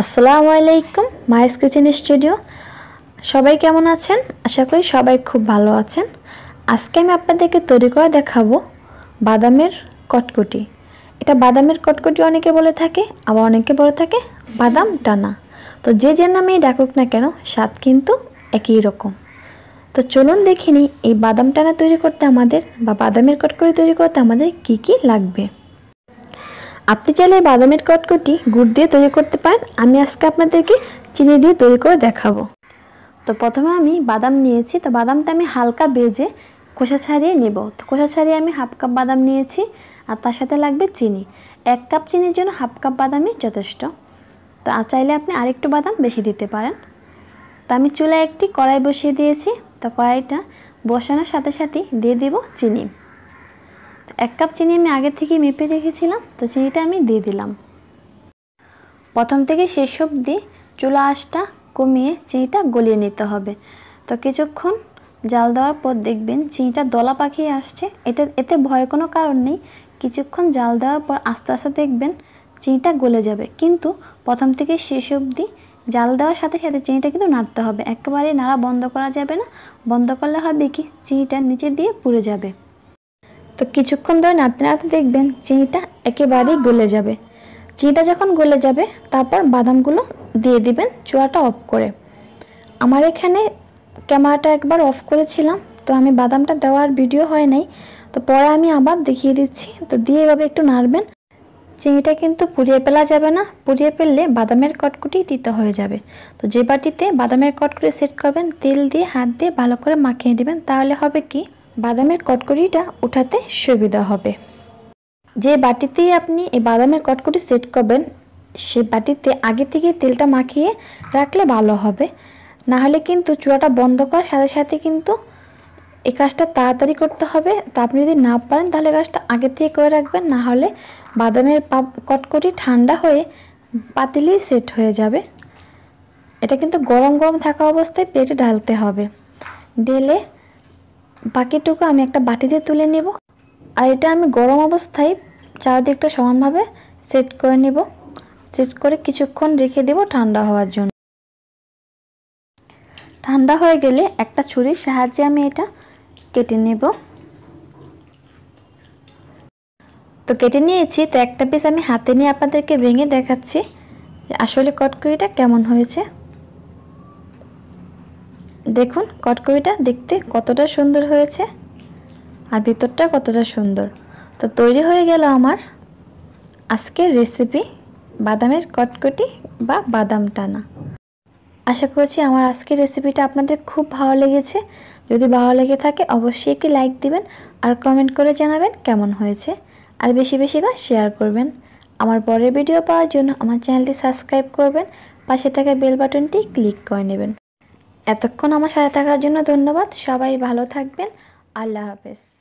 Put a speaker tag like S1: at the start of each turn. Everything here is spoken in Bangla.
S1: আসসালামু আলাইকুম মায়েস কিচেন স্টুডিও সবাই কেমন আছেন আশা করি সবাই খুব ভালো আছেন আজকে আমি আপনাদেরকে তৈরি করে দেখাবো বাদামের কটকটি এটা বাদামের কটকটি অনেকে বলে থাকে আবার অনেকে বলে থাকে বাদাম টানা তো যে যে নামেই ডাকুক না কেন স্বাদ কিন্তু একই রকম তো চলুন দেখিনি এই বাদাম টানা তৈরি করতে আমাদের বা বাদামের কটকটি তৈরি করতে আমাদের কি কি লাগবে আপনি চাইলে বাদামের কটকটি গুড় দিয়ে তৈরি করতে পারেন আমি আজকে আপনাদেরকে চিনি দিয়ে তৈরি করে দেখাবো তো প্রথমে আমি বাদাম নিয়েছি তো বাদামটা আমি হালকা বেজে কোষা ছাড়িয়ে নেব তো কোষা ছাড়িয়ে আমি হাফ কাপ বাদাম নিয়েছি আর তার সাথে লাগবে চিনি এক কাপ চিনির জন্য হাফ কাপ বাদামই যথেষ্ট তো চাইলে আপনি আরেকটু বাদাম বেশি দিতে পারেন তো আমি চুলায় একটি কড়াই বসিয়ে দিয়েছি তো কড়াইটা বসানোর সাথে সাথেই দিয়ে দিব চিনি এক কাপ চিনি আমি আগে থেকে মেপে রেখেছিলাম তো চিনিটা আমি দিয়ে দিলাম প্রথম থেকে শেষ অবধি চুলা আঁশটা কমিয়ে চিনিটা গলিয়ে নিতে হবে তো কিছুক্ষণ জাল দেওয়ার পর দেখবেন চিনিটা দলা পাখিয়ে আসছে এটা এতে ভয়ের কোনো কারণ নেই কিছুক্ষণ জাল দেওয়ার পর আস্তে আস্তে দেখবেন চিনিটা গলে যাবে কিন্তু প্রথম থেকে শেষ অবধি জাল দেওয়ার সাথে সাথে চিনিটা কিন্তু নাড়তে হবে একেবারে নাড়া বন্ধ করা যাবে না বন্ধ করলে হবে কি চিনিটা নিচে দিয়ে পুড়ে যাবে তো কিছুক্ষণ ধরে নাড়তে নাড়তে দেখবেন চিনিটা একেবারেই গলে যাবে চিনিটা যখন গলে যাবে তারপর বাদামগুলো দিয়ে দিবেন চুয়াটা অফ করে আমার এখানে ক্যামেরাটা একবার অফ করেছিলাম তো আমি বাদামটা দেওয়ার ভিডিও হয় নাই তো পরে আমি আবার দেখিয়ে দিচ্ছি তো দিয়ে এভাবে একটু নাড়বেন চিনিটা কিন্তু পুড়িয়ে ফেলা যাবে না পুড়িয়ে ফেললে বাদামের কটকুটি দিতে হয়ে যাবে তো যে বাটিতে বাদামের কটকুটি সেট করবেন তেল দিয়ে হাত দিয়ে ভালো করে মাখিয়ে নেবেন তাহলে হবে কি বাদামের কটকরিটা উঠাতে সুবিধা হবে যে বাটিতেই আপনি এই বাদামের কটকরি সেট করবেন সে বাটিতে আগে থেকে তেলটা মাখিয়ে রাখলে ভালো হবে না হলে কিন্তু চূড়াটা বন্ধ করার সাথে সাথে কিন্তু এই কাজটা তাড়াতাড়ি করতে হবে তা আপনি যদি না পারেন তাহলে কাজটা আগে থেকে করে রাখবেন না হলে বাদামের কটকরি ঠান্ডা হয়ে পাতিলেই সেট হয়ে যাবে এটা কিন্তু গরম গরম থাকা অবস্থায় পেটে ঢালতে হবে ঢেলে বাকিটুকু আমি একটা বাটিতে তুলে নেব আর এটা আমি গরম অবস্থায় চারদিকটা সমানভাবে সেট করে নেব সেট করে কিছুক্ষণ রেখে দেব ঠান্ডা হওয়ার জন্য ঠান্ডা হয়ে গেলে একটা ছুরির সাহায্যে আমি এটা কেটে নেব তো কেটে নিয়েছি তো একটা পিস আমি হাতে নিয়ে আপনাদেরকে ভেঙে দেখাচ্ছি আসলে কটকুরিটা কেমন হয়েছে দেখুন কটকরিটা দেখতে কতটা সুন্দর হয়েছে আর ভিতরটা কতটা সুন্দর তো তৈরি হয়ে গেল আমার আজকের রেসিপি বাদামের কটকটি বা বাদাম টানা আশা করছি আমার আজকের রেসিপিটা আপনাদের খুব ভালো লেগেছে যদি ভালো লেগে থাকে অবশ্যই একটি লাইক দিবেন আর কমেন্ট করে জানাবেন কেমন হয়েছে আর বেশি বেশি করে শেয়ার করবেন আমার পরের ভিডিও পাওয়ার জন্য আমার চ্যানেলটি সাবস্ক্রাইব করবেন পাশে থাকা বেল বাটনটি ক্লিক করে নেবেন এতক্ষণ আমার সাথে থাকার জন্য ধন্যবাদ সবাই ভালো থাকবেন আল্লাহ হাফেজ